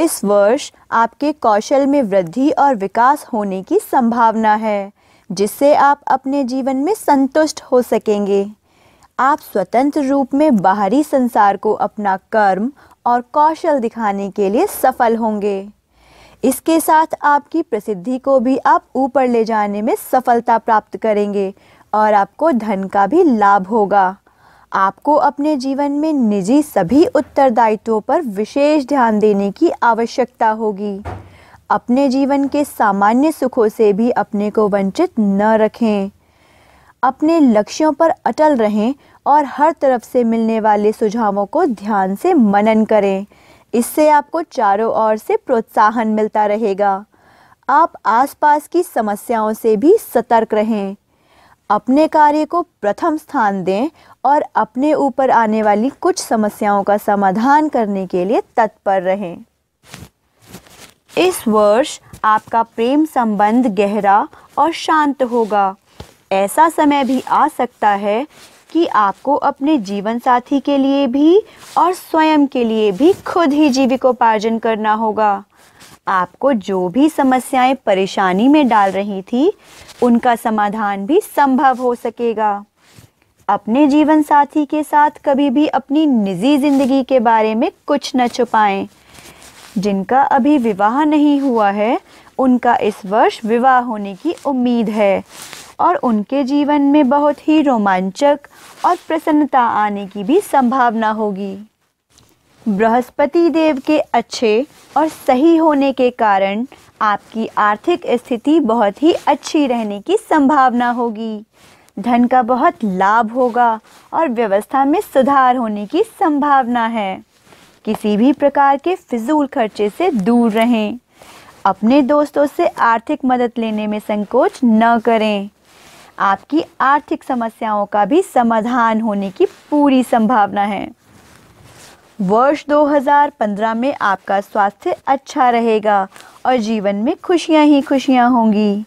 इस वर्ष आपके कौशल में वृद्धि और विकास होने की संभावना है जिससे आप अपने जीवन में संतुष्ट हो सकेंगे आप स्वतंत्र रूप में बाहरी संसार को अपना कर्म और कौशल दिखाने के लिए सफल होंगे इसके साथ आपकी प्रसिद्धि को भी आप ऊपर ले जाने में सफलता प्राप्त करेंगे और आपको धन का भी लाभ होगा आपको अपने जीवन में निजी सभी उत्तरदायित्वों पर विशेष ध्यान देने की आवश्यकता होगी अपने जीवन के सामान्य सुखों से भी अपने को वंचित न रखें अपने लक्ष्यों पर अटल रहें और हर तरफ से मिलने वाले सुझावों को ध्यान से मनन करें इससे आपको चारों ओर से प्रोत्साहन मिलता रहेगा आप आसपास की समस्याओं से भी सतर्क रहें अपने कार्य को प्रथम स्थान दें और अपने ऊपर आने वाली कुछ समस्याओं का समाधान करने के लिए तत्पर रहें इस वर्ष आपका प्रेम संबंध गहरा और शांत होगा ऐसा समय भी आ सकता है कि आपको अपने जीवन साथी के लिए भी और स्वयं के लिए भी खुद ही जीविकोपार्जन करना होगा आपको जो भी समस्याएं परेशानी में डाल रही थी उनका समाधान भी संभव हो सकेगा अपने जीवन साथी के साथ कभी भी अपनी निजी जिंदगी के बारे में कुछ न छुपाएं जिनका अभी विवाह नहीं हुआ है उनका इस वर्ष विवाह होने की उम्मीद है और उनके जीवन में बहुत ही रोमांचक और प्रसन्नता आने की भी संभावना होगी बृहस्पति देव के अच्छे और सही होने के कारण आपकी आर्थिक स्थिति बहुत ही अच्छी रहने की संभावना होगी धन का बहुत लाभ होगा और व्यवस्था में सुधार होने की संभावना है किसी भी प्रकार के फिजूल खर्चे से दूर रहें अपने दोस्तों से आर्थिक मदद लेने में संकोच न करें आपकी आर्थिक समस्याओं का भी समाधान होने की पूरी संभावना है वर्ष 2015 में आपका स्वास्थ्य अच्छा रहेगा और जीवन में खुशियां ही खुशियां होंगी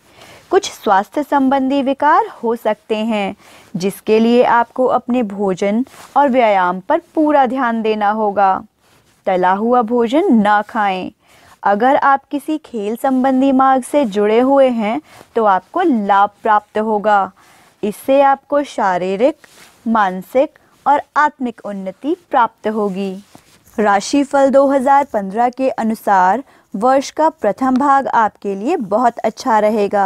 कुछ स्वास्थ्य संबंधी विकार हो सकते हैं जिसके लिए आपको अपने भोजन और व्यायाम पर पूरा ध्यान देना होगा तला हुआ भोजन ना खाएं अगर आप किसी खेल संबंधी मार्ग से जुड़े हुए हैं तो आपको लाभ प्राप्त होगा इससे आपको शारीरिक मानसिक और आत्मिक उन्नति प्राप्त होगी राशि फल 2015 के अनुसार वर्ष का प्रथम भाग आपके लिए बहुत अच्छा रहेगा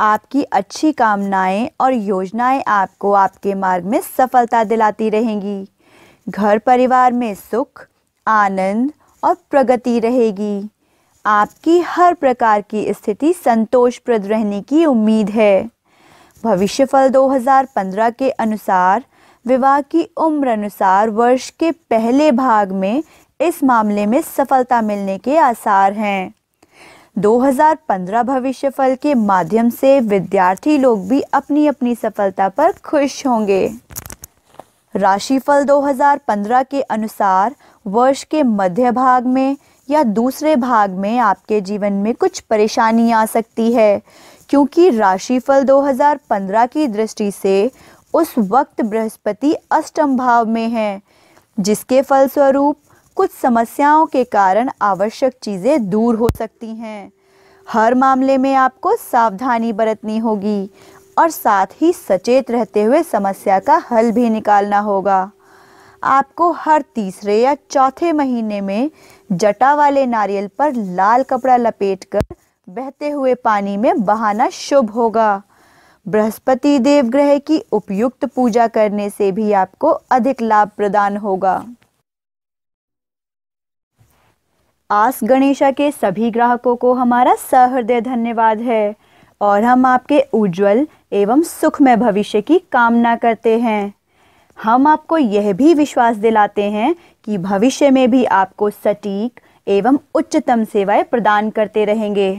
आपकी अच्छी कामनाएं और योजनाएं आपको आपके मार्ग में सफलता दिलाती रहेंगी घर परिवार में सुख आनंद और प्रगति रहेगी आपकी हर प्रकार की स्थिति संतोषप्रद रहने की उम्मीद है भविष्यफल 2015 के अनुसार विवाह की उम्र अनुसार वर्ष के पहले भाग में इस मामले में सफलता मिलने के आसार हैं 2015 भविष्यफल फल के माध्यम से विद्यार्थी लोग भी अपनी अपनी सफलता पर खुश होंगे राशिफल 2015 के अनुसार वर्ष के मध्य भाग में या दूसरे भाग में आपके जीवन में कुछ परेशानी आ सकती है क्योंकि राशिफल 2015 की दृष्टि से उस वक्त बृहस्पति अष्टम भाव में है जिसके फलस्वरूप कुछ समस्याओं के कारण आवश्यक चीज़ें दूर हो सकती हैं हर मामले में आपको सावधानी बरतनी होगी और साथ ही सचेत रहते हुए समस्या का हल भी निकालना होगा आपको हर तीसरे या चौथे महीने में जटा वाले नारियल पर लाल कपड़ा लपेटकर बहते हुए पानी में बहाना शुभ होगा बृहस्पति देव ग्रह की उपयुक्त पूजा करने से भी आपको अधिक लाभ प्रदान होगा आस गणेशा के सभी ग्राहकों को हमारा सहृदय धन्यवाद है और हम आपके उज्जवल एवं सुखमय भविष्य की कामना करते हैं हम आपको यह भी विश्वास दिलाते हैं कि भविष्य में भी आपको सटीक एवं उच्चतम सेवाएं प्रदान करते रहेंगे